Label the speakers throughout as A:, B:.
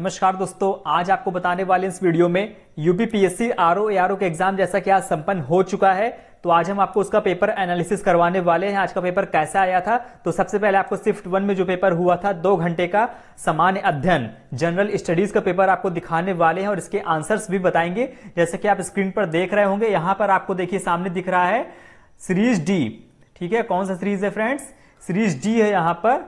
A: नमस्कार दोस्तों आज आपको बताने वाले इस वीडियो में यूपीपीएससी आर ओ आर के एग्जाम जैसा कि आज संपन्न हो चुका है तो आज हम आपको उसका पेपर एनालिसिस करवाने वाले हैं आज का पेपर कैसा आया था तो सबसे पहले आपको शिफ्ट वन में जो पेपर हुआ था दो घंटे का सामान्य अध्ययन जनरल स्टडीज का पेपर आपको दिखाने वाले हैं और इसके आंसर्स भी बताएंगे जैसे कि आप स्क्रीन पर देख रहे होंगे यहां पर आपको देखिए सामने दिख रहा है सीरीज डी ठीक है कौन सा सीरीज है फ्रेंड्स सीरीज डी है यहां पर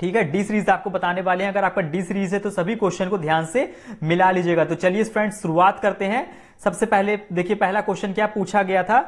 A: ठीक है डी सीरीज आपको बताने वाले हैं अगर आपका डी सीरीज है तो सभी क्वेश्चन को ध्यान से मिला लीजिएगा तो चलिए फ्रेंड्स शुरुआत करते हैं सबसे पहले देखिए पहला क्वेश्चन क्या पूछा गया था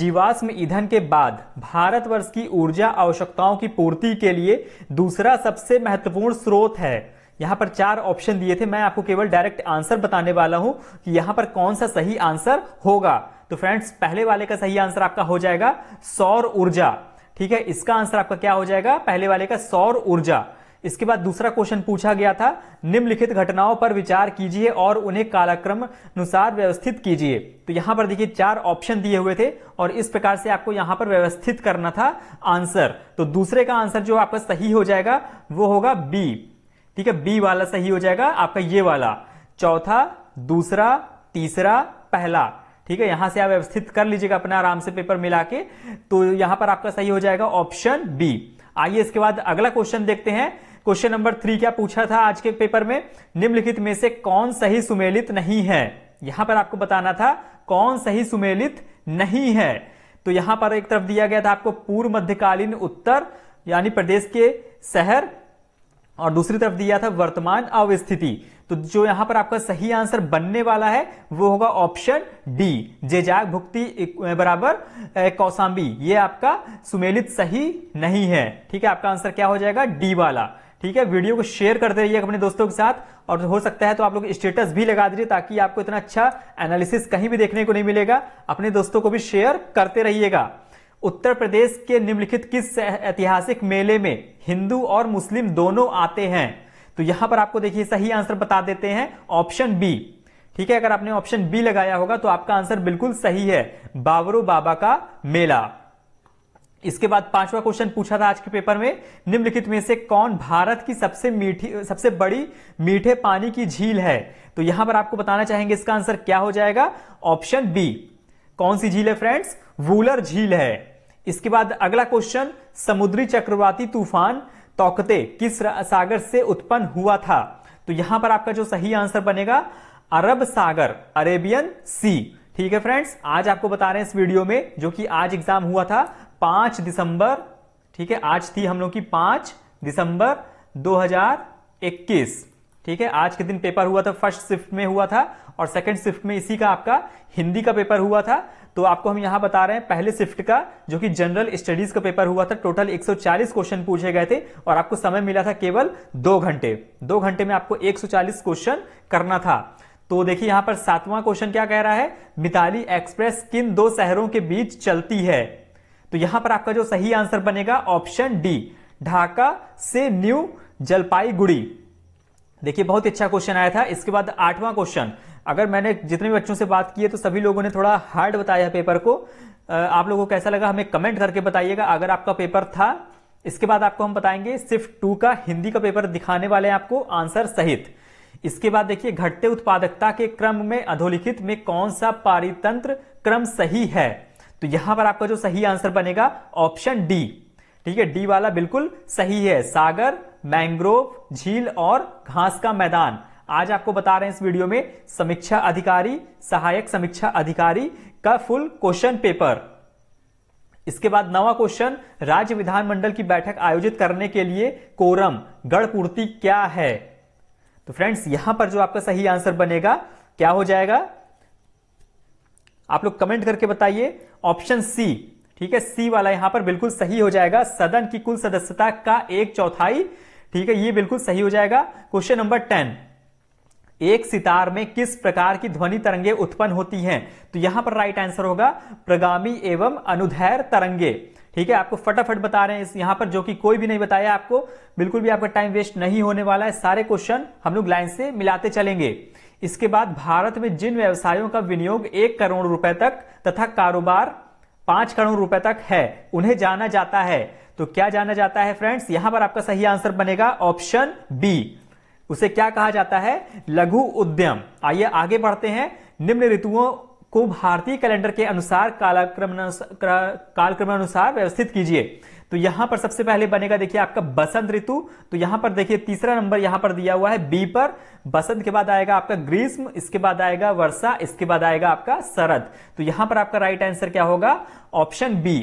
A: जीवाश्म ईंधन के बाद भारतवर्ष की ऊर्जा आवश्यकताओं की पूर्ति के लिए दूसरा सबसे महत्वपूर्ण स्रोत है यहां पर चार ऑप्शन दिए थे मैं आपको केवल डायरेक्ट आंसर बताने वाला हूं कि यहां पर कौन सा सही आंसर होगा तो फ्रेंड्स पहले वाले का सही आंसर आपका हो जाएगा सौर ऊर्जा ठीक है इसका आंसर आपका क्या हो जाएगा पहले वाले का सौर ऊर्जा इसके बाद दूसरा क्वेश्चन पूछा गया था निम्नलिखित घटनाओं पर विचार कीजिए और उन्हें कालाक्रम अनुसार व्यवस्थित कीजिए तो यहां पर देखिए चार ऑप्शन दिए हुए थे और इस प्रकार से आपको यहां पर व्यवस्थित करना था आंसर तो दूसरे का आंसर जो आपका सही हो जाएगा वो होगा बी ठीक है बी वाला सही हो जाएगा आपका ये वाला चौथा दूसरा तीसरा पहला ठीक है यहां से आप व्यवस्थित कर लीजिएगा अपना आराम से पेपर मिला के तो यहां पर आपका सही हो जाएगा ऑप्शन बी आइए इसके बाद अगला क्वेश्चन देखते हैं क्वेश्चन नंबर थ्री क्या पूछा था आज के पेपर में निम्नलिखित में से कौन सही सुमेलित नहीं है यहां पर आपको बताना था कौन सही सुमेलित नहीं है तो यहां पर एक तरफ दिया गया था आपको पूर्व मध्यकालीन उत्तर यानी प्रदेश के शहर और दूसरी तरफ दिया था वर्तमान अवस्थिति तो जो यहां पर आपका सही आंसर बनने वाला है वो होगा ऑप्शन डी जेजाग भुक्ति बराबर कौसाम्बी ये आपका सुमेलित सही नहीं है ठीक है आपका आंसर क्या हो जाएगा डी वाला ठीक है वीडियो को शेयर करते रहिए अपने दोस्तों के साथ और हो सकता है तो आप लोग स्टेटस भी लगा दीजिए ताकि आपको इतना अच्छा एनालिसिस कहीं भी देखने को नहीं मिलेगा अपने दोस्तों को भी शेयर करते रहिएगा उत्तर प्रदेश के निम्नलिखित किस ऐतिहासिक मेले में हिंदू और मुस्लिम दोनों आते हैं तो यहां पर आपको देखिए सही आंसर बता देते हैं ऑप्शन बी ठीक है अगर आपने ऑप्शन बी लगाया होगा तो आपका आंसर बिल्कुल सही है बावरो बाबा का मेला इसके बाद पांचवा क्वेश्चन पूछा था आज के पेपर में निम्नलिखित में से कौन भारत की सबसे मीठी सबसे बड़ी मीठे पानी की झील है तो यहां पर आपको बताना चाहेंगे इसका आंसर क्या हो जाएगा ऑप्शन बी कौन सी झील है फ्रेंड्स वूलर झील है इसके बाद अगला क्वेश्चन समुद्री चक्रवाती तूफान तौकते किस सागर से उत्पन्न हुआ था तो यहां पर आपका जो सही आंसर बनेगा अरब सागर अरेबियन सी ठीक है फ्रेंड्स आज आपको बता रहे हैं इस वीडियो में जो कि आज एग्जाम हुआ था पांच दिसंबर ठीक है आज थी हम लोग की पांच दिसंबर 2021 ठीक है आज के दिन पेपर हुआ था फर्स्ट शिफ्ट में हुआ था और सेकंड शिफ्ट में इसी का आपका हिंदी का पेपर हुआ था तो आपको हम यहां बता रहे हैं पहले शिफ्ट का जो कि जनरल स्टडीज का पेपर हुआ था टोटल 140 क्वेश्चन पूछे गए थे और आपको समय मिला था केवल दो घंटे दो घंटे में आपको 140 क्वेश्चन करना था तो देखिए यहां पर सातवां क्वेश्चन क्या कह रहा है मिताली एक्सप्रेस किन दो शहरों के बीच चलती है तो यहां पर आपका जो सही आंसर बनेगा ऑप्शन डी ढाका से न्यू जलपाईगुड़ी देखिए बहुत अच्छा क्वेश्चन आया था इसके बाद आठवां क्वेश्चन अगर मैंने जितने भी बच्चों से बात की है तो सभी लोगों ने थोड़ा हार्ड बताया पेपर को आप लोगों को कैसा लगा हमें कमेंट करके बताइएगा अगर आपका पेपर था इसके बाद आपको हम बताएंगे सिर्फ टू का हिंदी का पेपर दिखाने वाले हैं आपको आंसर सहित इसके बाद देखिए घटते उत्पादकता के क्रम में अधोलिखित में कौन सा पारितंत्र क्रम सही है तो यहां पर आपका जो सही आंसर बनेगा ऑप्शन डी ठीक है डी वाला बिल्कुल सही है सागर मैंग्रोव झील और घास का मैदान आज आपको बता रहे हैं इस वीडियो में समीक्षा अधिकारी सहायक समीक्षा अधिकारी का फुल क्वेश्चन पेपर इसके बाद नवा क्वेश्चन राज्य विधानमंडल की बैठक आयोजित करने के लिए कोरम गढ़पूर्ति क्या है तो फ्रेंड्स यहां पर जो आपका सही आंसर बनेगा क्या हो जाएगा आप लोग कमेंट करके बताइए ऑप्शन सी ठीक है सी वाला यहां पर बिल्कुल सही हो जाएगा सदन की कुल सदस्यता का एक चौथाई ठीक है ये बिल्कुल सही हो जाएगा क्वेश्चन नंबर टेन एक सितार में किस प्रकार की ध्वनि तरंगे उत्पन्न होती हैं तो यहां पर राइट आंसर होगा प्रगामी एवं अनुधैर तरंगे ठीक है आपको फटाफट बता रहे हैं इस यहां पर जो कि कोई भी नहीं बताया आपको बिल्कुल भी आपका टाइम वेस्ट नहीं होने वाला है सारे क्वेश्चन हम लोग लाइन से मिलाते चलेंगे इसके बाद भारत में जिन व्यवसायों का विनियोग एक करोड़ रुपए तक तथा कारोबार पांच करोड़ रुपए तक है उन्हें जाना जाता है तो क्या जाना जाता है फ्रेंड्स यहां पर आपका सही आंसर बनेगा ऑप्शन बी उसे क्या कहा जाता है लघु उद्यम आइए आगे बढ़ते हैं निम्न ऋतुओं को भारतीय कैलेंडर के अनुसार कालक्रम अनुसार व्यवस्थित कीजिए तो यहां पर सबसे पहले बनेगा देखिए आपका बसंत ऋतु तो यहां पर देखिए तीसरा नंबर यहां पर दिया हुआ है बी पर बसंत के बाद आएगा आपका ग्रीष्म इसके बाद आएगा वर्षा इसके बाद आएगा आपका शरद तो यहां पर आपका राइट आंसर क्या होगा ऑप्शन बी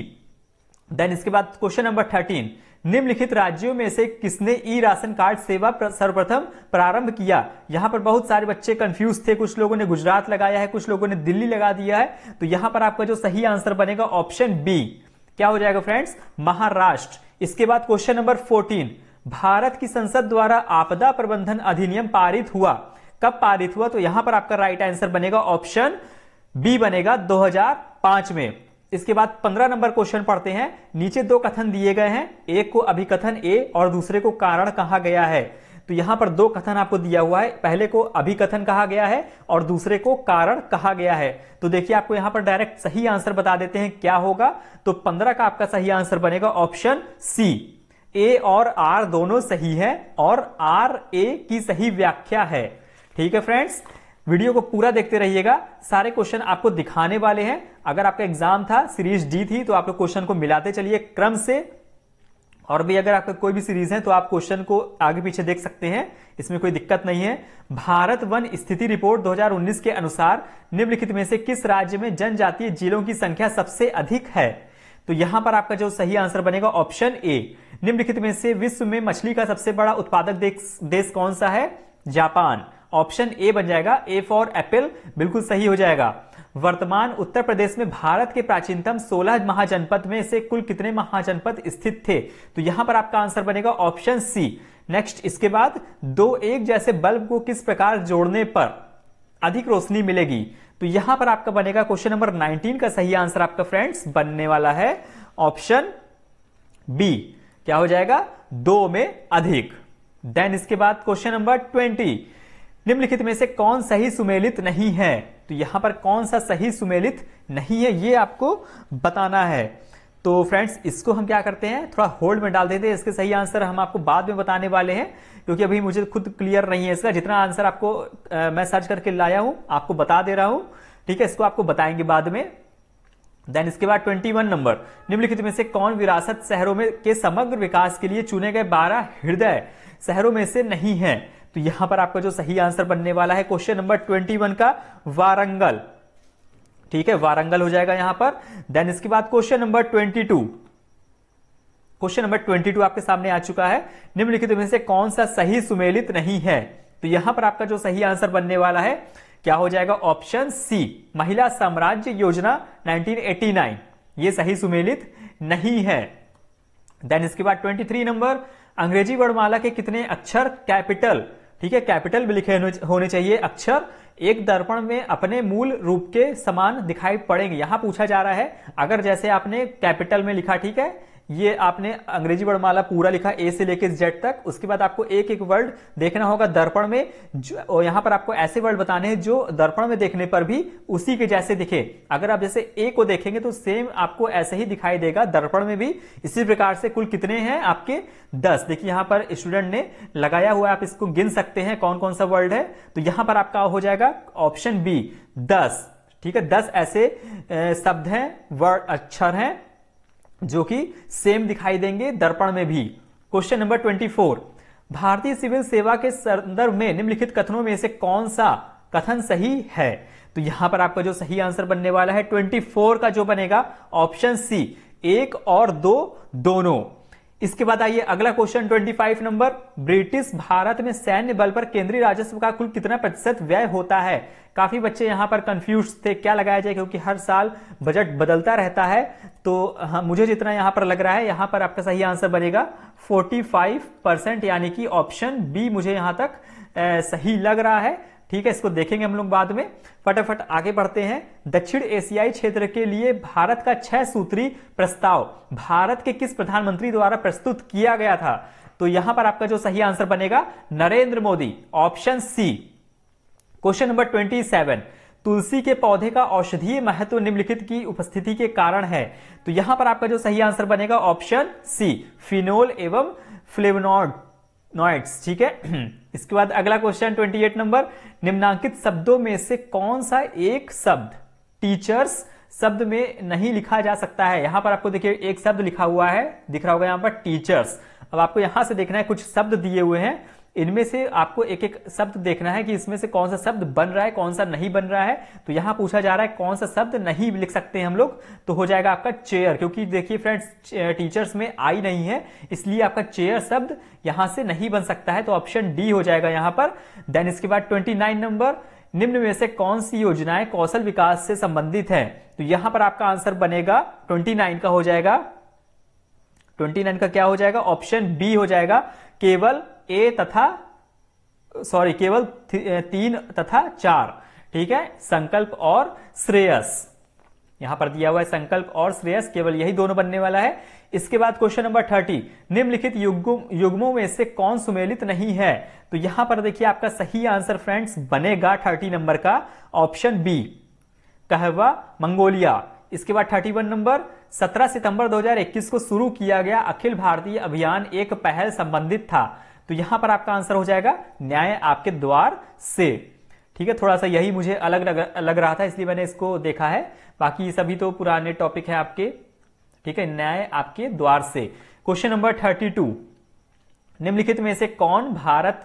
A: देन इसके बाद क्वेश्चन नंबर थर्टीन निम्नलिखित राज्यों में से किसने ई राशन कार्ड सेवा सर्वप्रथम प्रारंभ किया यहां पर बहुत सारे बच्चे कंफ्यूज थे कुछ लोगों ने गुजरात लगाया है कुछ लोगों ने दिल्ली लगा दिया है तो यहां पर आपका जो सही आंसर बनेगा ऑप्शन बी क्या हो जाएगा फ्रेंड्स महाराष्ट्र इसके बाद क्वेश्चन नंबर फोर्टीन भारत की संसद द्वारा आपदा प्रबंधन अधिनियम पारित हुआ कब पारित हुआ तो यहां पर आपका राइट आंसर बनेगा ऑप्शन बी बनेगा 2005 में इसके बाद पंद्रह नंबर क्वेश्चन पढ़ते हैं नीचे दो कथन दिए गए हैं एक को अभिकथन ए और दूसरे को कारण कहा गया है तो यहां पर दो कथन आपको दिया हुआ है पहले को अभिकथन कहा गया है और दूसरे को कारण कहा गया है तो देखिए आपको यहां पर डायरेक्ट सही आंसर बता देते हैं क्या होगा तो पंद्रह का आपका सही आंसर बनेगा ऑप्शन सी ए और आर दोनों सही है और आर ए की सही व्याख्या है ठीक है फ्रेंड्स वीडियो को पूरा देखते रहिएगा सारे क्वेश्चन आपको दिखाने वाले हैं अगर आपका एग्जाम था सीरीज डी थी तो आप लोग क्वेश्चन को मिलाते चलिए क्रम से और भी अगर आपका कोई भी सीरीज है तो आप क्वेश्चन को आगे पीछे देख सकते हैं इसमें कोई दिक्कत नहीं है भारत वन स्थिति रिपोर्ट 2019 के अनुसार निम्नलिखित में से किस राज्य में जनजातीय जिलों की संख्या सबसे अधिक है तो यहां पर आपका जो सही आंसर बनेगा ऑप्शन ए निम्नलिखित में से विश्व में मछली का सबसे बड़ा उत्पादक देश कौन सा है जापान ऑप्शन ए बन जाएगा ए फॉर एप्पल बिल्कुल सही हो जाएगा वर्तमान उत्तर प्रदेश में भारत के प्राचीनतम 16 महाजनपद में से कुल कितने महाजनपद स्थित थे तो यहां पर आपका आंसर बनेगा ऑप्शन सी नेक्स्ट इसके बाद दो एक जैसे बल्ब को किस प्रकार जोड़ने पर अधिक रोशनी मिलेगी तो यहां पर आपका बनेगा क्वेश्चन नंबर 19 का सही आंसर आपका फ्रेंड्स बनने वाला है ऑप्शन बी क्या हो जाएगा दो में अधिक देन इसके बाद क्वेश्चन नंबर ट्वेंटी निम्नलिखित में से कौन सही सुमेलित नहीं है तो यहां पर कौन सा सही सुमेलित नहीं है ये आपको बताना है तो फ्रेंड्स इसको हम क्या करते हैं थोड़ा होल्ड में डाल देते हैं इसके सही आंसर हम आपको बाद में बताने वाले हैं क्योंकि अभी मुझे खुद क्लियर नहीं है इसका जितना आंसर आपको आ, मैं सर्च करके लाया हूं आपको बता दे रहा हूं ठीक है इसको आपको बताएंगे बाद में देन इसके बाद 21 नंबर निम्नलिखित में से कौन विरासत शहरों में के समग्र विकास के लिए चुने गए बारह हृदय शहरों में से नहीं है तो यहां पर आपका जो सही आंसर बनने वाला है क्वेश्चन नंबर ट्वेंटी वन का वारंगल ठीक है वारंगल हो जाएगा यहां पर देन इसके बाद question number twenty two question number twenty two आपके सामने आ चुका है निम्नलिखित में से कौन सा सही सुमेलित नहीं है तो यहां पर आपका जो सही आंसर बनने वाला है क्या हो जाएगा ऑप्शन सी महिला साम्राज्य योजना 1989 ये सही सुमेलित नहीं है देन इसके बाद 23 नंबर अंग्रेजी वर्णमाला के कितने अक्षर कैपिटल ठीक है कैपिटल भी लिखे होने चाहिए अक्षर एक दर्पण में अपने मूल रूप के समान दिखाई पड़ेंगे यहां पूछा जा रहा है अगर जैसे आपने कैपिटल में लिखा ठीक है ये आपने अंग्रेजी वर्णमाला पूरा लिखा ए से लेकर जेड तक उसके बाद आपको एक एक वर्ड देखना होगा दर्पण में जो यहां पर आपको ऐसे वर्ड बताने हैं जो दर्पण में देखने पर भी उसी के जैसे दिखे अगर आप जैसे ए को देखेंगे तो सेम आपको ऐसे ही दिखाई देगा दर्पण में भी इसी प्रकार से कुल कितने हैं आपके दस देखिए यहां पर स्टूडेंट ने लगाया हुआ आप इसको गिन सकते हैं कौन कौन सा वर्ड है तो यहां पर आपका हो जाएगा ऑप्शन बी दस ठीक है दस ऐसे शब्द हैं वर्ड अक्षर हैं जो कि सेम दिखाई देंगे दर्पण में भी क्वेश्चन नंबर ट्वेंटी फोर भारतीय सिविल सेवा के संदर्भ में निम्नलिखित कथनों में से कौन सा कथन सही है तो यहां पर आपका जो सही आंसर बनने वाला है 24 का जो बनेगा ऑप्शन सी एक और दो दोनों इसके बाद आइए अगला क्वेश्चन 25 नंबर ब्रिटिश भारत में सैन्य बल पर केंद्रीय राजस्व का कुल कितना प्रतिशत व्यय होता है काफी बच्चे यहां पर कंफ्यूज थे क्या लगाया जाए क्योंकि हर साल बजट बदलता रहता है तो हाँ, मुझे जितना यहां पर लग रहा है यहां पर आपका सही आंसर बनेगा 45 परसेंट यानी कि ऑप्शन बी मुझे यहां तक ए, सही लग रहा है ठीक है इसको देखेंगे हम लोग बाद में फटाफट आगे बढ़ते हैं दक्षिण एशियाई क्षेत्र के लिए भारत का छह सूत्री प्रस्ताव भारत के किस प्रधानमंत्री द्वारा प्रस्तुत किया गया था तो यहां पर आपका जो सही आंसर बनेगा Narendra Modi option C question number twenty seven तुलसी के पौधे का औषधीय महत्व निम्नलिखित की उपस्थिति के कारण है तो यहां पर आपका जो सही आंसर बनेगा ऑप्शन सी फिनोल एवं फ्लेवनॉड नॉइड्स ठीक है इसके बाद अगला क्वेश्चन 28 नंबर निम्नांकित शब्दों में से कौन सा एक शब्द टीचर्स शब्द में नहीं लिखा जा सकता है यहां पर आपको देखिए एक शब्द लिखा हुआ है दिख रहा होगा यहां पर टीचर्स अब आपको यहां से देखना है कुछ शब्द दिए हुए हैं इनमें से आपको एक एक शब्द देखना है कि इसमें से कौन सा शब्द बन रहा है कौन सा नहीं बन रहा है तो यहां पूछा जा रहा है कौन सा शब्द नहीं लिख सकते हैं हम लोग तो हो जाएगा आपका चेयर क्योंकि देखिए फ्रेंड्स टीचर्स में आई नहीं है इसलिए आपका चेयर शब्द यहां से नहीं बन सकता है तो ऑप्शन डी हो जाएगा यहां पर देन इसके बाद ट्वेंटी नंबर निम्न में से कौन सी योजनाएं कौशल विकास से संबंधित है तो यहां पर आपका आंसर बनेगा ट्वेंटी का हो जाएगा ट्वेंटी का क्या हो जाएगा ऑप्शन बी हो जाएगा केवल ए तथा सॉरी केवल तीन तथा चार ठीक है संकल्प और श्रेयस यहां पर दिया हुआ है संकल्प और श्रेयस केवल यही दोनों बनने वाला है इसके बाद क्वेश्चन नंबर थर्टी निम्नलिखित युग्मों में से कौन सुमेलित नहीं है तो यहां पर देखिए आपका सही आंसर फ्रेंड्स बनेगा थर्टी नंबर का ऑप्शन बी कहवा मंगोलिया इसके बाद थर्टी वन नंबर 17 सितंबर 2021 को शुरू किया गया अखिल भारतीय अभियान एक पहल संबंधित था तो यहां पर आपका आंसर हो जाएगा न्याय आपके द्वार से ठीक है थोड़ा सा यही मुझे अलग लग रहा था इसलिए मैंने इसको देखा है बाकी सभी तो पुराने टॉपिक है आपके ठीक है न्याय आपके द्वार से क्वेश्चन नंबर थर्टी टू निम्नलिखित में से कौन भारत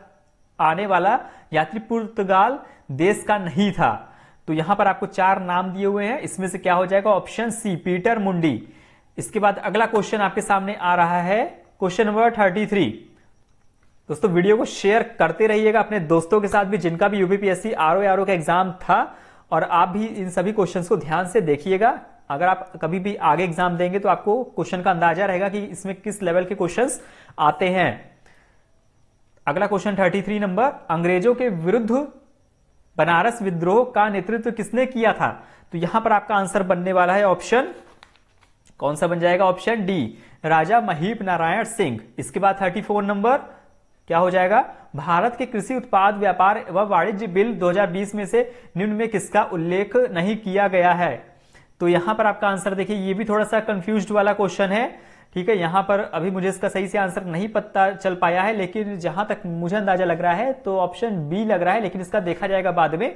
A: आने वाला यात्री पुर्तगाल देश का नहीं था तो यहां पर आपको चार नाम दिए हुए हैं इसमें से क्या हो जाएगा ऑप्शन सी पीटर मुंडी इसके बाद अगला क्वेश्चन आपके सामने आ रहा है क्वेश्चन नंबर थर्टी थ्री दोस्तों वीडियो को शेयर करते रहिएगा अपने दोस्तों के साथ भी जिनका भी यूपीपीएससी आर ओ का एग्जाम था और आप भी इन सभी क्वेश्चन को ध्यान से देखिएगा अगर आप कभी भी आगे एग्जाम देंगे तो आपको क्वेश्चन का अंदाजा रहेगा कि इसमें किस लेवल के क्वेश्चन आते हैं अगला क्वेश्चन 33 नंबर अंग्रेजों के विरुद्ध बनारस विद्रोह का नेतृत्व किसने किया था तो यहां पर आपका आंसर बनने वाला है ऑप्शन कौन सा बन जाएगा ऑप्शन डी राजा महीप नारायण सिंह इसके बाद 34 नंबर क्या हो जाएगा भारत के कृषि उत्पाद व्यापार व वाणिज्य बिल 2020 में से निम्न में किसका उल्लेख नहीं किया गया है तो यहां पर आपका आंसर देखिए ये भी थोड़ा सा कंफ्यूज वाला क्वेश्चन है ठीक है यहां पर अभी मुझे इसका सही से आंसर नहीं पता चल पाया है लेकिन जहां तक मुझे अंदाजा लग रहा है तो ऑप्शन बी लग रहा है लेकिन इसका देखा जाएगा बाद में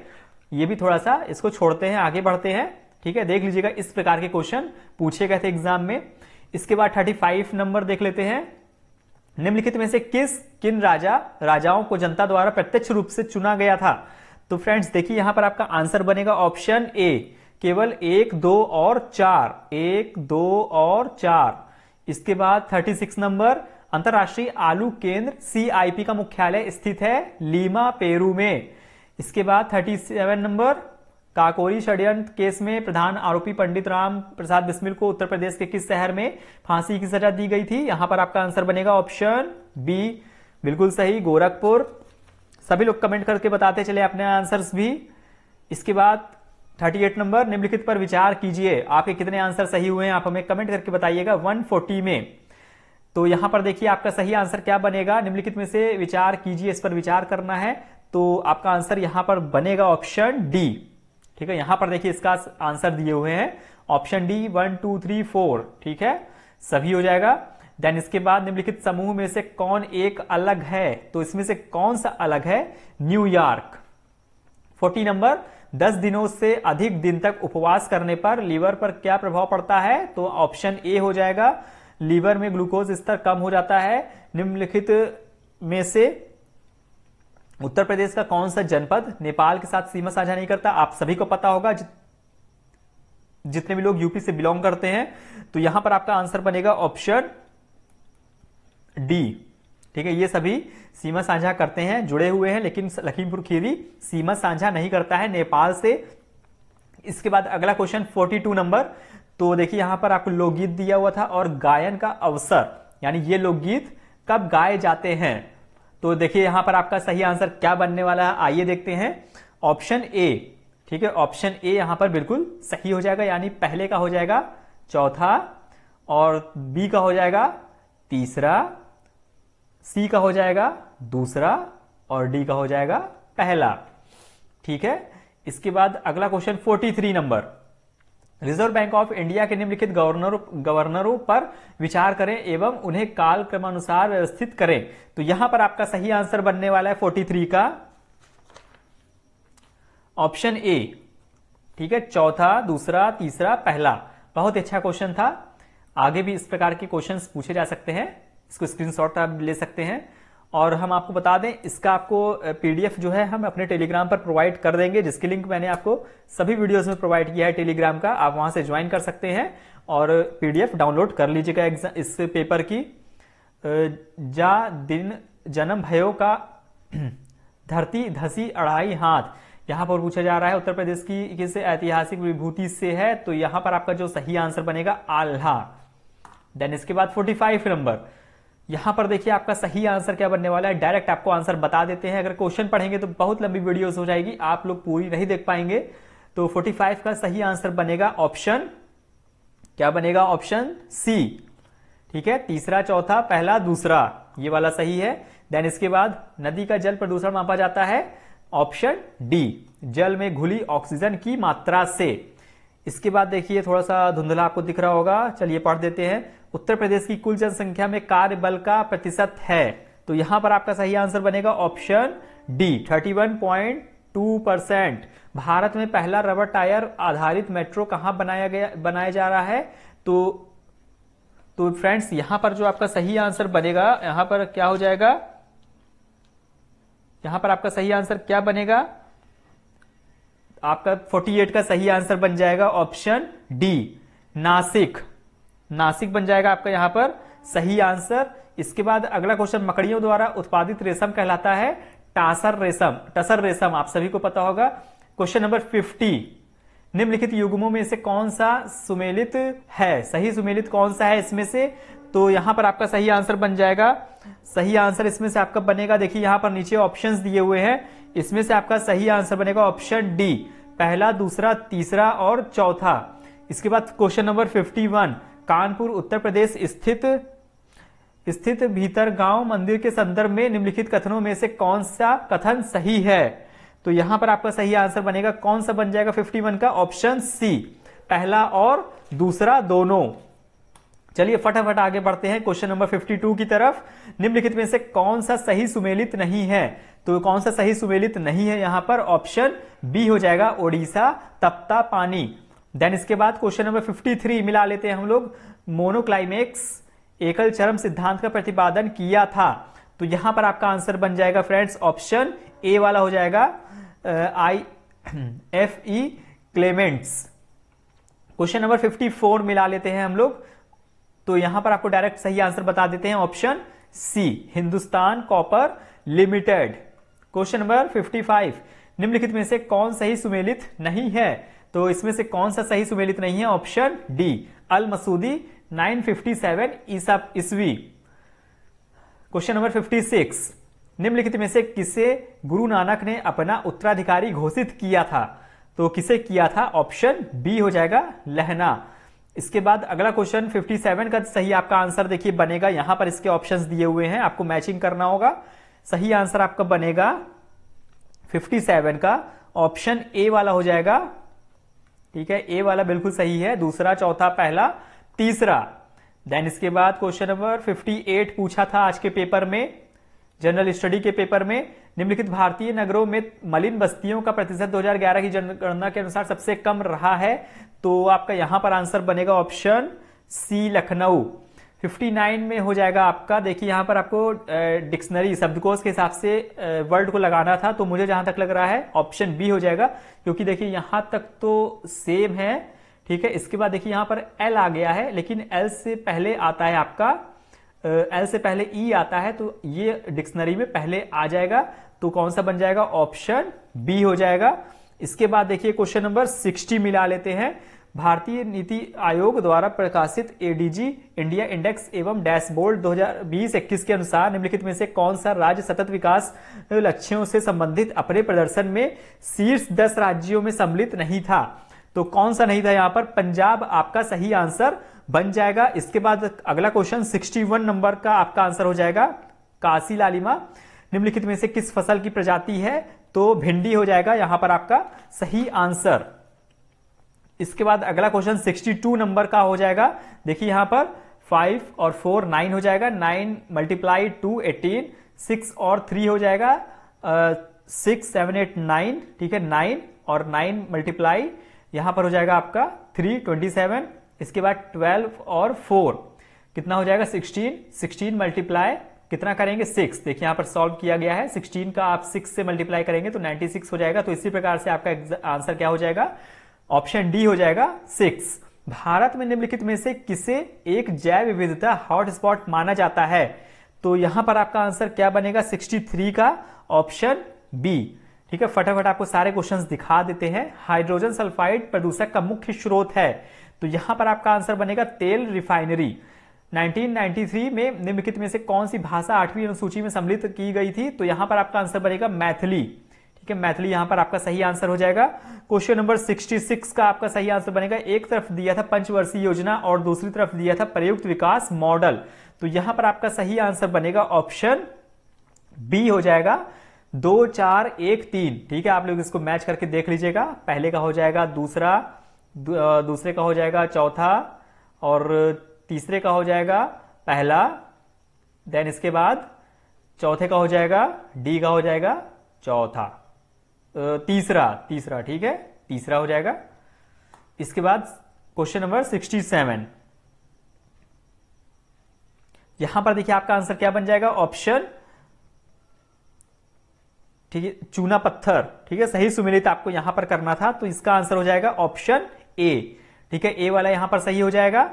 A: ये भी थोड़ा सा इसको छोड़ते हैं आगे बढ़ते हैं ठीक है देख लीजिएगा इस प्रकार के क्वेश्चन पूछे गए थे एग्जाम में इसके बाद थर्टी फाइव नंबर देख लेते हैं निम्नलिखित में से किस किन राजा राजाओं को जनता द्वारा प्रत्यक्ष रूप से चुना गया था तो फ्रेंड्स देखिए यहां पर आपका आंसर बनेगा ऑप्शन ए केवल एक दो और चार एक दो और चार इसके बाद 36 नंबर अंतर्राष्ट्रीय आलू केंद्र सीआईपी का मुख्यालय स्थित है लीमा पेरू में इसके बाद 37 नंबर काकोरी षड्यंत्र केस में प्रधान आरोपी पंडित राम प्रसाद बिस्मिल को उत्तर प्रदेश के किस शहर में फांसी की सजा दी गई थी यहां पर आपका आंसर बनेगा ऑप्शन बी बिल्कुल सही गोरखपुर सभी लोग कमेंट करके बताते चले अपने आंसर्स भी इसके बाद 38 नंबर निम्नलिखित पर विचार कीजिए आपके कितने आंसर सही हुए हैं आप हमें कमेंट करके बताइएगा 140 में तो यहां पर देखिए आपका सही आंसर क्या बनेगा निम्नलिखित में से विचार कीजिए इस पर विचार करना है तो आपका आंसर यहां पर बनेगा ऑप्शन डी ठीक है यहां पर देखिए इसका आंसर दिए हुए हैं option D one two three four ठीक है सभी हो जाएगा देन इसके बाद निम्नलिखित समूह में से कौन एक अलग है तो इसमें से कौन सा अलग है न्यूयॉर्क फोर्टी नंबर दस दिनों से अधिक दिन तक उपवास करने पर लीवर पर क्या प्रभाव पड़ता है तो ऑप्शन ए हो जाएगा लीवर में ग्लूकोज स्तर कम हो जाता है निम्नलिखित में से उत्तर प्रदेश का कौन सा जनपद नेपाल के साथ सीमा साझा नहीं करता आप सभी को पता होगा जित, जितने भी लोग यूपी से बिलोंग करते हैं तो यहां पर आपका आंसर बनेगा ऑप्शन डी ठीक है ये सभी सीमा साझा करते हैं जुड़े हुए हैं लेकिन लखीमपुर खीरी सीमा साझा नहीं करता है नेपाल से इसके बाद अगला क्वेश्चन 42 नंबर तो देखिए यहां पर आपको लोकगीत दिया हुआ था और गायन का अवसर यानी ये लोकगीत कब गाए जाते हैं तो देखिए यहां पर आपका सही आंसर क्या बनने वाला है आइए देखते हैं ऑप्शन ए ठीक है ऑप्शन ए यहां पर बिल्कुल सही हो जाएगा यानी पहले का हो जाएगा चौथा और बी का हो जाएगा तीसरा सी का हो जाएगा दूसरा और डी का हो जाएगा पहला ठीक है इसके बाद अगला question 43 number reserve bank of India के निम्नलिखित गवर्नर गवर्नरों पर विचार करें एवं उन्हें काल क्रमानुसार व्यवस्थित करें तो यहां पर आपका सही आंसर बनने वाला है 43 का ऑप्शन ए ठीक है चौथा दूसरा तीसरा पहला बहुत अच्छा क्वेश्चन था आगे भी इस प्रकार के क्वेश्चंस पूछे जा सकते हैं इसको स्क्रीनशॉट आप ले सकते हैं और हम आपको बता दें इसका आपको पीडीएफ जो है हम अपने टेलीग्राम पर प्रोवाइड कर देंगे जिसकी लिंक मैंने आपको सभी वीडियोस में प्रोवाइड किया है टेलीग्राम का आप वहां से ज्वाइन कर सकते हैं और पीडीएफ डाउनलोड कर लीजिएगा इस पेपर की जा दिन जन्म भयो का धरती धसी अढ़ाई हाथ यहां पर पूछा जा रहा है उत्तर प्रदेश की किस ऐतिहासिक विभूति से है तो यहाँ पर आपका जो सही आंसर बनेगा आल्हा देन इसके बाद फोर्टी नंबर यहां पर देखिए आपका सही आंसर क्या बनने वाला है डायरेक्ट आपको आंसर बता देते हैं अगर क्वेश्चन पढ़ेंगे तो बहुत लंबी वीडियोस हो जाएगी आप लोग पूरी नहीं देख पाएंगे तो 45 का सही आंसर बनेगा ऑप्शन क्या बनेगा ऑप्शन सी ठीक है तीसरा चौथा पहला दूसरा ये वाला सही है देन इसके बाद नदी का जल प्रदूषण मापा जाता है ऑप्शन डी जल में घुली ऑक्सीजन की मात्रा से इसके बाद देखिए थोड़ा सा धुंधला आपको दिख रहा होगा चलिए पढ़ देते हैं उत्तर प्रदेश की कुल जनसंख्या में कार्य बल का प्रतिशत है तो यहां पर आपका सही आंसर बनेगा ऑप्शन डी 31.2 परसेंट भारत में पहला रबर टायर आधारित मेट्रो कहां बनाया गया बनाया जा रहा है तो तो फ्रेंड्स यहां पर जो आपका सही आंसर बनेगा यहां पर क्या हो जाएगा यहां पर आपका सही आंसर क्या बनेगा आपका 48 का सही आंसर बन जाएगा ऑप्शन डी नासिक नासिक बन जाएगा आपका यहां पर सही आंसर इसके बाद अगला क्वेश्चन मकड़ियों द्वारा उत्पादित रेशम कहलाता है टासर रेशम टसर रेशम आप सभी को पता होगा क्वेश्चन नंबर फिफ्टी निम्नलिखित युग्मों में से कौन सा सुमेलित है सही सुमेलित कौन सा है इसमें से तो यहां पर आपका सही आंसर बन जाएगा सही आंसर इसमें से आपका बनेगा देखिए यहां पर नीचे ऑप्शन दिए हुए हैं इसमें से आपका सही आंसर बनेगा ऑप्शन डी पहला दूसरा तीसरा और चौथा इसके बाद question number fifty one Kanpur Uttar Pradesh स्थित स्थित भीतर गांव मंदिर के संदर्भ में निम्नलिखित कथनों में से कौन सा कथन सही है तो यहां पर आपका सही आंसर बनेगा कौन सा बन जाएगा 51 का ऑप्शन सी पहला और दूसरा दोनों चलिए फटाफट आगे बढ़ते हैं क्वेश्चन नंबर 52 की तरफ निम्नलिखित में से कौन सा सही सुमेलित नहीं है तो कौन सा सही सुमेलित नहीं है यहां पर ऑप्शन बी हो जाएगा ओडिशा तप्ता पानी देन इसके बाद क्वेश्चन नंबर 53 मिला लेते हैं हम लोग मोनोक्लाइमेक्स एकल चरम सिद्धांत का प्रतिपादन किया था तो यहां पर आपका आंसर बन जाएगा फ्रेंड्स ऑप्शन ए वाला हो जाएगा I F E Clements question number 54 मिला लेते हैं हम लोग तो यहां पर आपको डायरेक्ट सही आंसर बता देते हैं option C Hindustan copper limited question number 55 निम्नलिखित में से कौन सही सुमेलित नहीं है तो इसमें से कौन सा सही सुमेलित नहीं है ऑप्शन डी अल मसूदी 957 ईसा ईस्वी क्वेश्चन नंबर 56 निम्नलिखित में से किसे गुरु नानक ने अपना उत्तराधिकारी घोषित किया था तो किसे किया था ऑप्शन बी हो जाएगा लहना इसके बाद अगला क्वेश्चन 57 का सही आपका आंसर देखिए बनेगा यहां पर इसके ऑप्शंस दिए हुए हैं आपको मैचिंग करना होगा सही आंसर आपका बनेगा 57 का ऑप्शन ए वाला हो जाएगा ठीक है ए वाला बिल्कुल सही है दूसरा चौथा पहला तीसरा देन इसके बाद क्वेश्चन नंबर 58 पूछा था आज के पेपर में जनरल स्टडी के पेपर में निम्नलिखित भारतीय नगरों में मलिन बस्तियों का प्रतिशत 2011 की जनगणना के अनुसार सबसे कम रहा है तो आपका यहां पर आंसर बनेगा ऑप्शन सी लखनऊ 59 में हो जाएगा आपका देखिए यहाँ पर आपको डिक्शनरी शब्दकोश के हिसाब से वर्ड को लगाना था तो मुझे जहां तक लग रहा है ऑप्शन बी हो जाएगा क्योंकि देखिए यहां तक तो सेम है ठीक है इसके बाद देखिए यहाँ पर एल आ गया है लेकिन एल से पहले आता है आपका एल से पहले ई e आता है तो ये डिक्शनरी में पहले आ जाएगा तो कौन सा बन जाएगा ऑप्शन बी हो जाएगा इसके बाद देखिए क्वेश्चन नंबर सिक्सटी मिला लेते हैं भारतीय नीति आयोग द्वारा प्रकाशित एडीजी इंडिया इंडेक्स एवं डैशबोर्ड 2020-21 के अनुसार निम्नलिखित में से कौन सा राज्य सतत विकास लक्ष्यों से संबंधित अपने प्रदर्शन में शीर्ष दस राज्यों में सम्मिलित नहीं था तो कौन सा नहीं था यहां पर पंजाब आपका सही आंसर बन जाएगा इसके बाद अगला क्वेश्चन 61 नंबर का आपका आंसर हो जाएगा काशी लालिमा निम्नलिखित में से किस फसल की प्रजाति है तो भिंडी हो जाएगा यहां पर आपका सही आंसर इसके बाद अगला क्वेश्चन 62 नंबर का हो जाएगा देखिए यहां पर 5 और 4 9 हो जाएगा 9 मल्टीप्लाई टू एटीन सिक्स और 3 हो जाएगा सिक्स सेवन एट नाइन ठीक है 9 और 9 मल्टीप्लाई यहां पर हो जाएगा आपका 3 27 इसके बाद 12 और 4 कितना हो जाएगा 16 16 मल्टीप्लाई कितना करेंगे सिक्स देखिए यहां पर सॉल्व किया गया है सिक्सटीन का आप सिक्स से मल्टीप्लाई करेंगे तो सिक्स हो जाएगा तो इसी प्रकार से आपका आंसर क्या हो जाएगा ऑप्शन डी हो जाएगा सिक्स भारत में निम्नलिखित में से किसे एक जैव विविधता हॉटस्पॉट माना जाता है तो यहां पर आपका आंसर क्या बनेगा 63 का ऑप्शन बी ठीक है फटाफट आपको सारे क्वेश्चंस दिखा देते हैं हाइड्रोजन सल्फाइड प्रदूषक का मुख्य स्रोत है तो यहां पर आपका आंसर बनेगा तेल रिफाइनरी 1993 में निम्नलिखित में से कौन सी भाषा आठवीं अनुसूची में सम्मिलित की गई थी तो यहां पर आपका आंसर बनेगा मैथिली ठीक है मैथिली यहां पर आपका सही आंसर हो जाएगा क्वेश्चन नंबर 66 का आपका सही आंसर बनेगा एक तरफ दिया था पंचवर्षीय योजना और दूसरी तरफ दिया था प्रयुक्त विकास मॉडल तो यहां पर आपका सही आंसर बनेगा ऑप्शन बी हो जाएगा दो चार एक तीन ठीक है आप लोग इसको मैच करके देख लीजिएगा पहले का हो जाएगा दूसरा दूसरे का हो जाएगा चौथा और तीसरे का हो जाएगा पहला देन इसके बाद चौथे का हो जाएगा डी का हो जाएगा चौथा तीसरा तीसरा ठीक है तीसरा हो जाएगा इसके बाद क्वेश्चन नंबर सिक्सटी सेवन यहां पर देखिए आपका आंसर क्या बन जाएगा ऑप्शन ठीक है चूना पत्थर ठीक है सही सुमिलित आपको यहां पर करना था तो इसका आंसर हो जाएगा ऑप्शन ए ठीक है ए वाला यहां पर सही हो जाएगा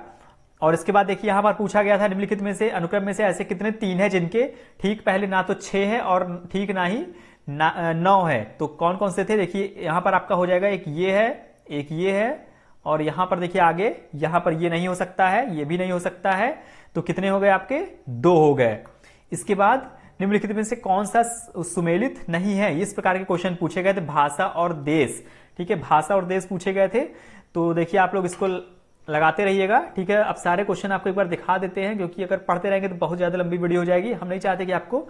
A: और इसके बाद देखिए यहां पर पूछा गया था निम्नलिखित में से अनुक्रम में से ऐसे कितने तीन है जिनके ठीक पहले ना तो छह है और ठीक ना ही नौ है तो कौन कौन से थे देखिए यहां पर आपका हो जाएगा एक ये है एक ये है और यहां पर देखिए आगे यहां पर ये नहीं हो सकता है ये भी नहीं हो सकता है तो कितने हो गए आपके दो हो गए इसके बाद निम्नलिखित में से कौन सा सुमेलित नहीं है इस प्रकार के क्वेश्चन पूछे गए थे भाषा और देश ठीक है भाषा और देश पूछे गए थे तो देखिए आप लोग इसको लगाते रहिएगा ठीक है अब सारे क्वेश्चन आपको एक बार दिखा देते हैं क्योंकि अगर पढ़ते रहेंगे तो बहुत ज्यादा लंबी वीडियो हो जाएगी हम नहीं चाहते कि आपको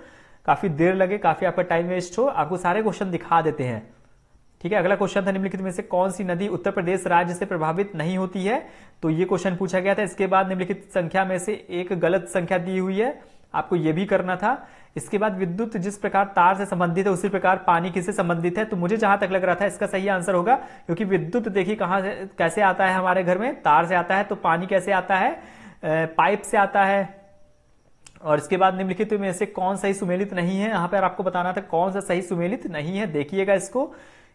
A: काफ़ी देर लगे काफ़ी आपका टाइम वेस्ट हो आपको सारे क्वेश्चन दिखा देते हैं ठीक है अगला क्वेश्चन था निम्नलिखित में से कौन सी नदी उत्तर प्रदेश राज्य से प्रभावित नहीं होती है तो ये क्वेश्चन पूछा गया था इसके बाद निम्नलिखित संख्या में से एक गलत संख्या दी हुई है आपको यह भी करना था इसके बाद विद्युत जिस प्रकार तार से संबंधित है उसी प्रकार पानी किससे संबंधित है तो मुझे जहां तक लग रहा था इसका सही आंसर होगा क्योंकि विद्युत देखिए कहां से कैसे आता है हमारे घर में तार से आता है तो पानी कैसे आता है पाइप से आता है और इसके बाद निम्नलिखित में से कौन सही सुमेलित नहीं है यहां पर आपको बताना था कौन सा सही सुमेलित नहीं है देखिएगा इसको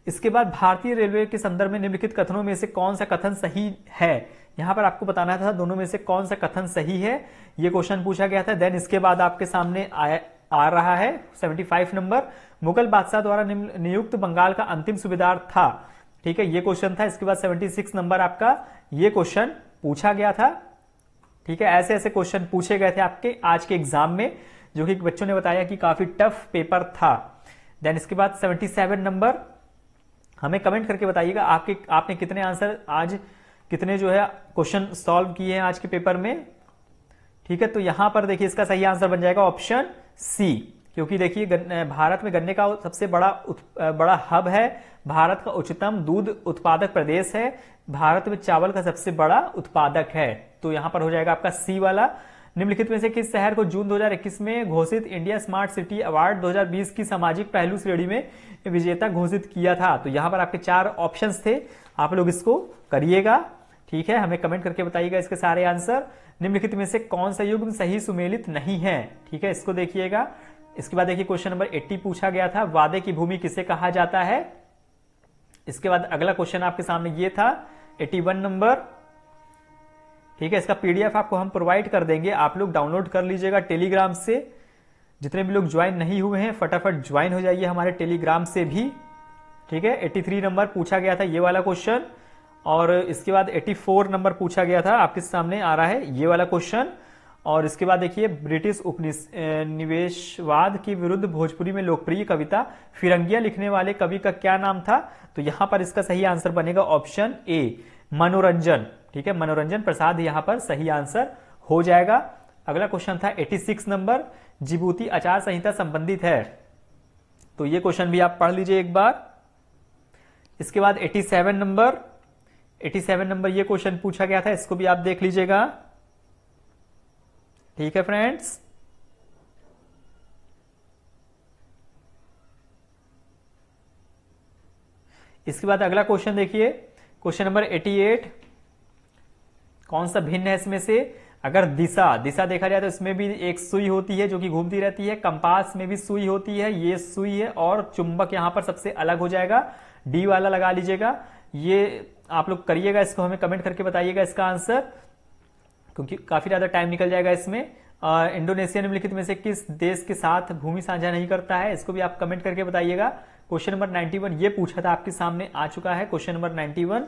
A: इसके बाद भारतीय रेलवे के संदर्भ में निम्नलिखित कथनों में से कौन सा कथन सही है यहाँ पर आपको बताना था दोनों में से कौन सा कथन सही है ये क्वेश्चन पूछा गया था देन इसके बाद आपके सामने आया आ रहा है 75 नंबर मुगल बादशाह द्वारा नियुक्त बंगाल का अंतिम सुबेदार था ठीक है ये क्वेश्चन था इसके बाद 76 नंबर आपका ये क्वेश्चन पूछा गया था ठीक है ऐसे ऐसे क्वेश्चन पूछे गए थे आपके आज के एग्जाम में जो कि बच्चों ने बताया कि काफी टफ पेपर था देन इसके बाद 77 नंबर हमें कमेंट करके बताइएगा आपके आपने कितने आंसर आज कितने जो है क्वेश्चन सॉल्व किए हैं आज के पेपर में ठीक है तो यहां पर देखिए इसका सही आंसर बन जाएगा ऑप्शन सी क्योंकि देखिए भारत में गन्ने का सबसे बड़ा उत, बड़ा हब है भारत का उच्चतम दूध उत्पादक प्रदेश है भारत में चावल का सबसे बड़ा उत्पादक है तो यहां पर हो जाएगा आपका सी वाला निम्नलिखित में से किस शहर को जून 2021 में घोषित इंडिया स्मार्ट सिटी अवार्ड 2020 की सामाजिक पहलू श्रेणी में विजेता घोषित किया था तो यहां पर आपके चार ऑप्शंस थे आप लोग इसको करिएगा ठीक है हमें कमेंट करके बताइएगा इसके सारे आंसर निम्नलिखित में से कौन सा युग सही सुमेलित नहीं है ठीक है इसको देखिएगा इसके बाद देखिए क्वेश्चन नंबर एट्टी पूछा गया था वादे की भूमि किसे कहा जाता है इसके बाद अगला क्वेश्चन आपके सामने ये था 81 नंबर ठीक है इसका पीडीएफ आपको हम प्रोवाइड कर देंगे आप लोग डाउनलोड कर लीजिएगा टेलीग्राम से जितने भी लोग ज्वाइन नहीं हुए हैं फटाफट ज्वाइन हो जाइए हमारे टेलीग्राम से भी ठीक है 83 नंबर पूछा गया था ये वाला क्वेश्चन और इसके बाद 84 नंबर पूछा गया था आपके सामने आ रहा है ये वाला क्वेश्चन और इसके बाद देखिए ब्रिटिश उपनिवेशवाद के विरुद्ध भोजपुरी में लोकप्रिय कविता फिरंगिया लिखने वाले कवि का क्या नाम था तो यहां पर इसका सही आंसर बनेगा ऑप्शन ए मनोरंजन ठीक है मनोरंजन प्रसाद यहां पर सही आंसर हो जाएगा अगला क्वेश्चन था 86 नंबर जिबूती आचार संहिता संबंधित है तो ये क्वेश्चन भी आप पढ़ लीजिए एक बार इसके बाद 87 नंबर 87 नंबर ये क्वेश्चन पूछा गया था इसको भी आप देख लीजिएगा ठीक है फ्रेंड्स इसके बाद अगला क्वेश्चन देखिए क्वेश्चन नंबर 88 कौन सा भिन्न है इसमें से अगर दिशा दिशा देखा जाए तो इसमें भी एक सुई होती है जो कि घूमती रहती है कंपास में भी सुई होती है ये सुई है और चुंबक यहां पर सबसे अलग हो जाएगा डी वाला लगा लीजिएगा ये आप लोग करिएगा इसको हमें कमेंट करके बताइएगा इसका आंसर क्योंकि काफी ज्यादा टाइम निकल जाएगा इसमें इंडोनेशिया निम्नलिखित में से किस देश के साथ भूमि साझा नहीं करता है इसको भी आप कमेंट करके बताइएगा क्वेश्चन नंबर 91 ये पूछा था आपके सामने आ चुका है क्वेश्चन नंबर 91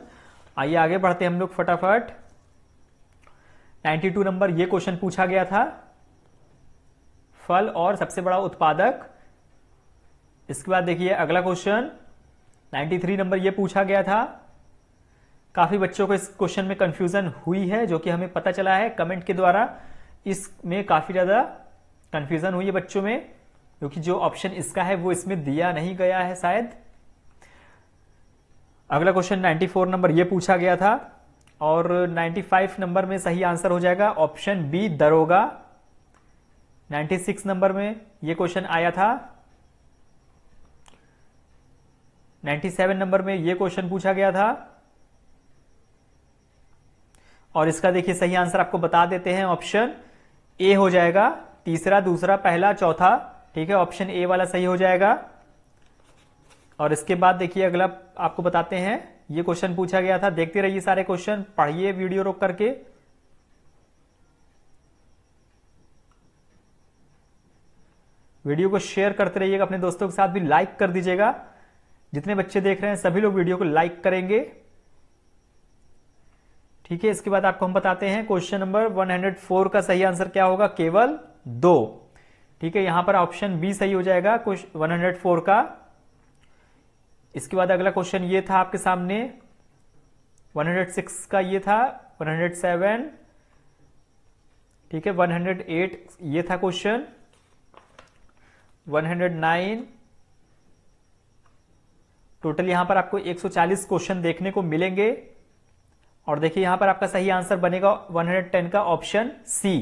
A: आइए आगे बढ़ते हैं हम लोग फटाफट टू नंबर ये क्वेश्चन पूछा गया था फल और सबसे बड़ा उत्पादक इसके बाद देखिए अगला क्वेश्चन 93 नंबर ये पूछा गया था काफी बच्चों को इस क्वेश्चन में कंफ्यूजन हुई है जो कि हमें पता चला है कमेंट के द्वारा इसमें काफी ज्यादा कंफ्यूजन हुई है बच्चों में क्योंकि जो ऑप्शन इसका है वो इसमें दिया नहीं गया है शायद अगला क्वेश्चन 94 नंबर ये पूछा गया था और 95 नंबर में सही आंसर हो जाएगा ऑप्शन बी दरोगा 96 नंबर में यह क्वेश्चन आया था 97 नंबर में यह क्वेश्चन पूछा गया था और इसका देखिए सही आंसर आपको बता देते हैं ऑप्शन ए हो जाएगा तीसरा दूसरा पहला चौथा ठीक है ऑप्शन ए वाला सही हो जाएगा और इसके बाद देखिए अगला आपको बताते हैं ये क्वेश्चन पूछा गया था देखते रहिए सारे क्वेश्चन पढ़िए वीडियो रोक करके वीडियो को शेयर करते रहिएगा अपने दोस्तों के साथ भी लाइक कर दीजिएगा जितने बच्चे देख रहे हैं सभी लोग वीडियो को लाइक करेंगे ठीक है इसके बाद आपको हम बताते हैं क्वेश्चन नंबर 104 का सही आंसर क्या होगा केवल दो ठीक है यहां पर ऑप्शन बी सही हो जाएगा क्वेश्चन 104 का इसके बाद अगला क्वेश्चन ये था आपके सामने 106 का ये था 107 ठीक है 108 ये था क्वेश्चन 109 टोटल यहां पर आपको 140 क्वेश्चन देखने को मिलेंगे और देखिए यहां पर आपका सही आंसर बनेगा 110 का ऑप्शन सी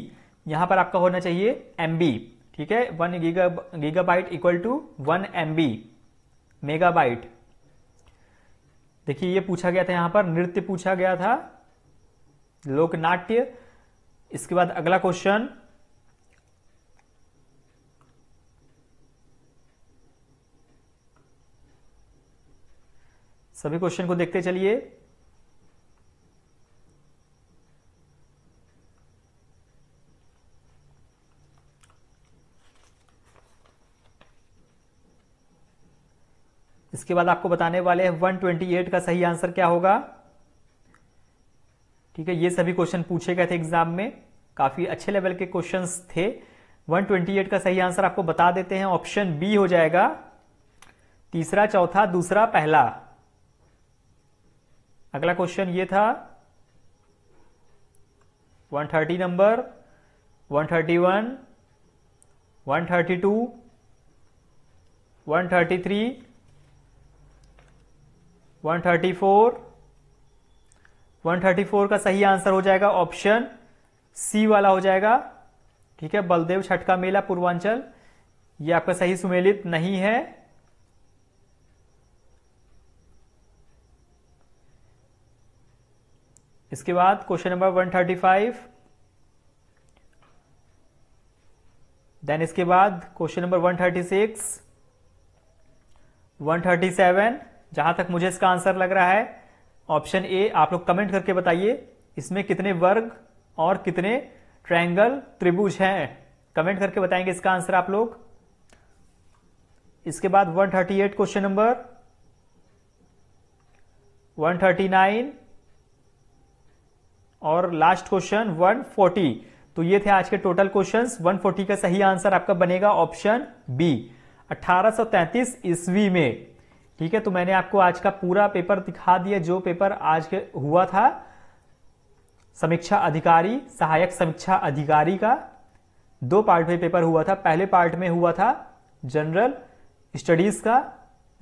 A: यहां पर आपका होना चाहिए एमबी ठीक है one giga gigabyte equal to one MB megabyte देखिए ये पूछा गया था यहां पर नृत्य पूछा गया था लोकनाट्य इसके बाद अगला क्वेश्चन सभी क्वेश्चन को देखते चलिए इसके बाद आपको बताने वाले हैं 128 का सही आंसर क्या होगा ठीक है ये सभी क्वेश्चन पूछे गए थे एग्जाम में काफी अच्छे लेवल के क्वेश्चन थे 128 का सही आंसर आपको बता देते हैं ऑप्शन बी हो जाएगा तीसरा चौथा दूसरा पहला अगला क्वेश्चन ये था 130 नंबर 131 132 133 134 134 का सही आंसर हो जाएगा ऑप्शन सी वाला हो जाएगा ठीक है बलदेव छठ का मेला पूर्वांचल ये आपका सही सुमेलित नहीं है इसके बाद क्वेश्चन नंबर 135 देन इसके बाद क्वेश्चन नंबर 136 137 जहां तक मुझे इसका आंसर लग रहा है ऑप्शन ए आप लोग कमेंट करके बताइए इसमें कितने वर्ग और कितने ट्रायंगल त्रिभुज हैं कमेंट करके बताएंगे इसका आंसर आप लोग इसके बाद 138 क्वेश्चन नंबर 139 और लास्ट क्वेश्चन 140 तो ये थे आज के टोटल क्वेश्चंस 140 का सही आंसर आपका बनेगा ऑप्शन बी 1833 ईस्वी में ठीक है तो मैंने आपको आज का पूरा पेपर दिखा दिया जो पेपर आज के हुआ था समीक्षा अधिकारी सहायक समीक्षा अधिकारी का दो पार्ट में पेपर हुआ था पहले पार्ट में हुआ था जनरल स्टडीज का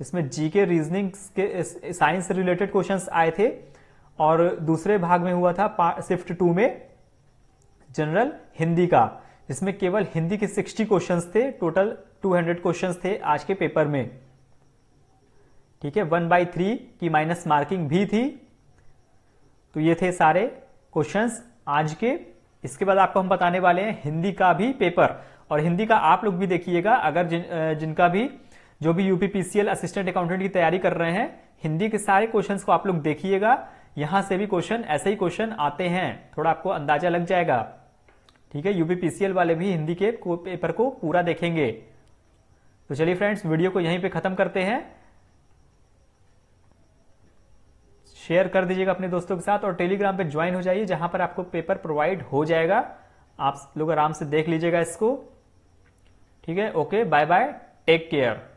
A: इसमें जीके रीजनिंग के साइंस रिलेटेड क्वेश्चंस आए थे और दूसरे भाग में हुआ था शिफ्ट टू में जनरल हिंदी का इसमें केवल हिंदी के 60 क्वेश्चंस थे टोटल 200 क्वेश्चंस थे आज के पेपर में ठीक है वन बाई थ्री की माइनस मार्किंग भी थी तो ये थे सारे क्वेश्चंस आज के इसके बाद आपको हम बताने वाले हैं हिंदी का भी पेपर और हिंदी का आप लोग भी देखिएगा अगर जिन, जिनका भी जो भी यूपीपीसीएल असिस्टेंट अकाउंटेंट की तैयारी कर रहे हैं हिंदी के सारे क्वेश्चन को आप लोग देखिएगा यहां से भी क्वेश्चन ऐसे ही क्वेश्चन आते हैं थोड़ा आपको अंदाजा लग जाएगा ठीक है यूपीपीसीएल वाले भी हिंदी के पेपर को पूरा देखेंगे तो चलिए फ्रेंड्स वीडियो को यहीं पे खत्म करते हैं शेयर कर दीजिएगा अपने दोस्तों के साथ और टेलीग्राम पे ज्वाइन हो जाइए जहां पर आपको पेपर प्रोवाइड हो जाएगा आप लोग आराम से देख लीजिएगा इसको ठीक है okay bye bye take care